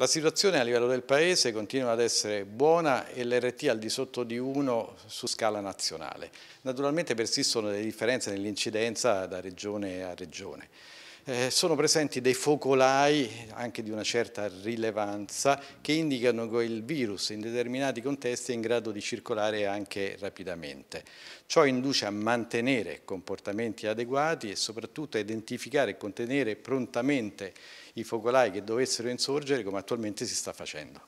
La situazione a livello del Paese continua ad essere buona e l'RT al di sotto di 1 su scala nazionale. Naturalmente persistono delle differenze nell'incidenza da regione a regione. Eh, sono presenti dei focolai, anche di una certa rilevanza, che indicano che il virus in determinati contesti è in grado di circolare anche rapidamente. Ciò induce a mantenere comportamenti adeguati e soprattutto a identificare e contenere prontamente i focolai che dovessero insorgere come attualmente si sta facendo.